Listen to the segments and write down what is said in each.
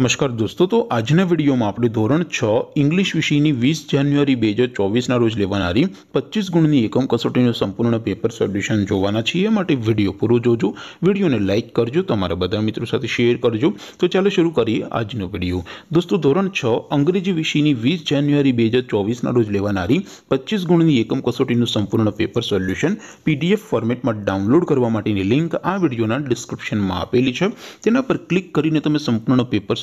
નમસ્કાર દોસ્તો તો આજના વિડિયોમાં આપણો ધોરણ 6 અંગ્રેજી વિષયની 20 જાન્યુઆરી 2024 ના રોજ લેવાણારી 25 ગુણની એકમ કસોટીનો સંપૂર્ણ પેપર સોલ્યુશન જોવાનો છે એ માટે વિડિયો પૂરો જોજો વિડિયોને લાઈક કરજો તમારા બધા મિત્રો સાથે શેર કરજો તો ચાલો શરૂ કરીએ આજનો વિડિયો દોસ્તો ધોરણ 6 અંગ્રેજી વિષયની 20 જાન્યુઆરી 2024 ના રોજ લેવાણારી 25 ગુણની એકમ કસોટીનો સંપૂર્ણ પેપર સોલ્યુશન પીડીએફ ફોર્મેટમાં ડાઉનલોડ કરવા માટેની લિંક આ વિડિયોના ડિસ્ક્રિપ્શનમાં આપેલી છે તેના પર ક્લિક કરીને તમે સંપૂર્ણનો પેપર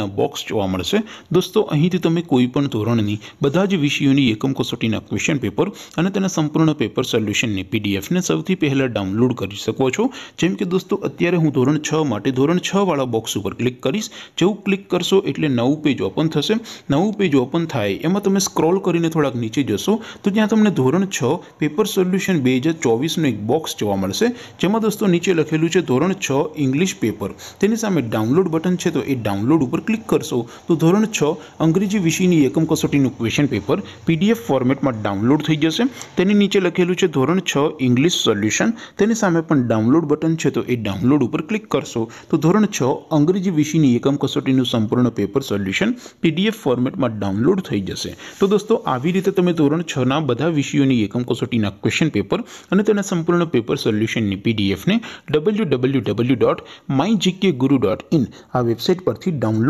બોક્સ જોવા મળશે દોસ્તો અહીંથી તમે કોઈપણ ધોરણની બધા જ વિષયોની એકમ કોસોટીના ક્વેશ્ચન પેપર અને તેના સંપૂર્ણ પેપર સોલ્યુશનની પીડીએફ ને સૌથી પહેલા ડાઉનલોડ કરી શકો છો જેમ કે દોસ્તો અત્યારે હું ધોરણ 6 માટે ધોરણ 6 વાળો બોક્સ ઉપર ક્લિક કરશો જેઉ ક્લિક કરશો એટલે નવું પેજ ઓપન થશે નવું પેજ ઓપન થાય એમાં તમે સ્ક્રોલ કરીને થોડક નીચે જશો તો ત્યાં તમને ધોરણ 6 પેપર સોલ્યુશન 2024 નો એક બોક્સ જોવા મળશે જેમાં દોસ્તો નીચે લખેલું છે ધોરણ 6 ઇંગ્લિશ પેપર તેની સામે ડાઉનલોડ બટન છે તો એ ડાઉનલોડ ક્લિક કરશો તો ધોરણ 6 અંગ્રેજી વિષયની એકમ કસોટીનું ક્વેશ્ચન પેપર પીડીએફ ફોર્મેટમાં ડાઉનલોડ થઈ જશે તેની નીચે લખેલું છે ધોરણ 6 ઇંગ્લિશ સોલ્યુશન તેની સામે પણ ડાઉનલોડ બટન છે તો એ ડાઉનલોડ ઉપર ક્લિક કરશો તો ધોરણ 6 અંગ્રેજી વિષયની એકમ કસોટીનું સંપૂર્ણ પેપર સોલ્યુશન પીડીએફ ફોર્મેટમાં ડાઉનલોડ થઈ જશે તો દોસ્તો આવી રીતે તમે ધોરણ 6 ના બધા વિષયોની એકમ કસોટીના ક્વેશ્ચન પેપર અને તેના સંપૂર્ણ પેપર સોલ્યુશનની પીડીએફ ને www.mygkguru.in આ વેબસાઈટ પરથી ડાઉનલોડ